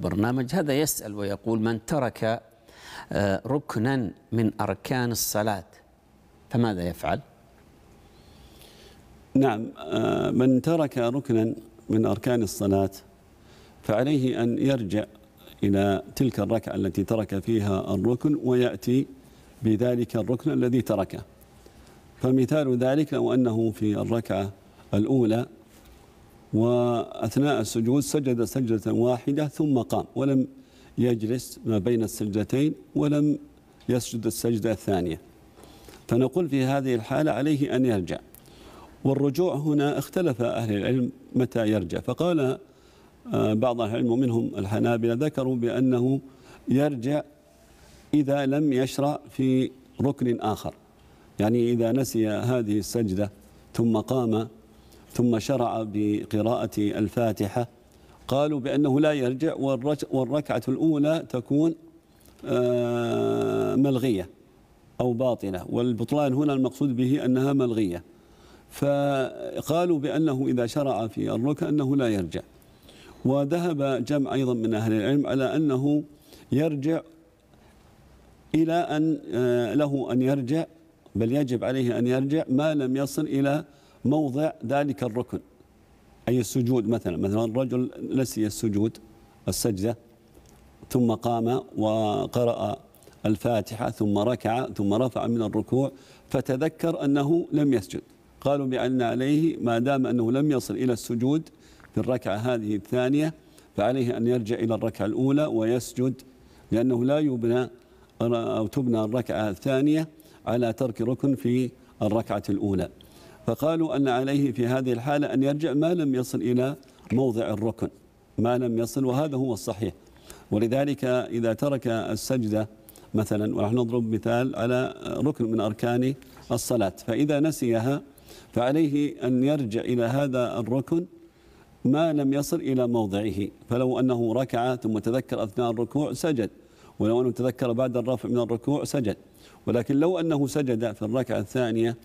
برنامج هذا يسأل ويقول من ترك آه، ركنا من أركان الصلاة فماذا يفعل؟ نعم آه، من ترك ركنا من أركان الصلاة فعليه أن يرجع إلى تلك الركعة التي ترك فيها الركن ويأتي بذلك الركن الذي تركه فمثال ذلك لو أنه في الركعة الأولى وأثناء السجود سجد سجدة واحدة ثم قام ولم يجلس ما بين السجدتين ولم يسجد السجدة الثانية فنقول في هذه الحالة عليه أن يرجع والرجوع هنا اختلف أهل العلم متى يرجع فقال آه، بعض العلم منهم الحنابلة ذكروا بأنه يرجع إذا لم يشرع في ركن آخر يعني إذا نسي هذه السجدة ثم قام ثم شرع بقراءة الفاتحة قالوا بأنه لا يرجع والركعة الأولى تكون آه، ملغية أو باطلة والبطلان هنا المقصود به أنها ملغية فقالوا بأنه إذا شرع في الركع أنه لا يرجع وذهب جمع أيضا من أهل العلم على أنه يرجع إلى أن آه، له أن يرجع بل يجب عليه أن يرجع ما لم يصل إلى موضع ذلك الركن أي السجود مثلا مثلا الرجل نسي السجود السجدة ثم قام وقرأ الفاتحة ثم ركع ثم رفع من الركوع فتذكر أنه لم يسجد قالوا بأن عليه ما دام أنه لم يصل إلى السجود في الركعة هذه الثانية فعليه أن يرجع إلى الركعة الأولى ويسجد لأنه لا يبنى أو تبنى الركعة الثانية على ترك ركن في الركعة الأولى فقالوا أن عليه في هذه الحالة أن يرجع ما لم يصل إلى موضع الركن ما لم يصل وهذا هو الصحيح ولذلك إذا ترك السجدة مثلا ونحن نضرب مثال على ركن من أركان الصلاة فإذا نسيها فعليه أن يرجع إلى هذا الركن ما لم يصل إلى موضعه فلو أنه ركع ثم تذكر أثناء الركوع سجد ولو أنه تذكر بعد الرفع من الركوع سجد ولكن لو أنه سجد في الركعة الثانية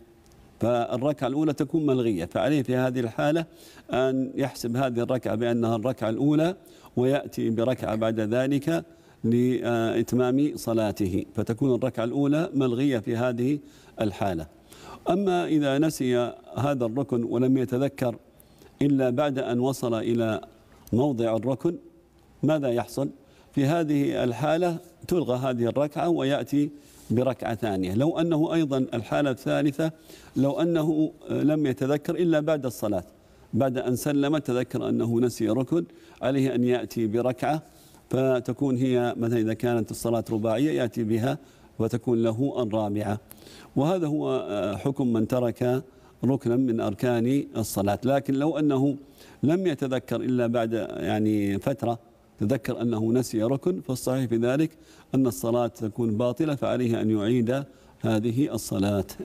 فالركعة الأولى تكون ملغية فعليه في هذه الحالة أن يحسب هذه الركعة بأنها الركعة الأولى ويأتي بركعة بعد ذلك لإتمام صلاته فتكون الركعة الأولى ملغية في هذه الحالة أما إذا نسي هذا الركن ولم يتذكر إلا بعد أن وصل إلى موضع الركن ماذا يحصل؟ في هذه الحالة تلغى هذه الركعة ويأتي بركعة ثانية لو أنه أيضا الحالة الثالثة لو أنه آه، لم يتذكر إلا بعد الصلاة بعد أن سلم تذكر أنه نسي ركن عليه أن يأتي بركعة فتكون هي مثلا إذا كانت الصلاة رباعية يأتي بها وتكون له الرابعة وهذا هو آه، حكم من ترك ركنا من أركان الصلاة لكن لو أنه لم يتذكر إلا بعد يعني فترة تذكر أنه نسي ركن فالصحيح في ذلك أن الصلاة تكون باطلة فعليه أن يعيد هذه الصلاة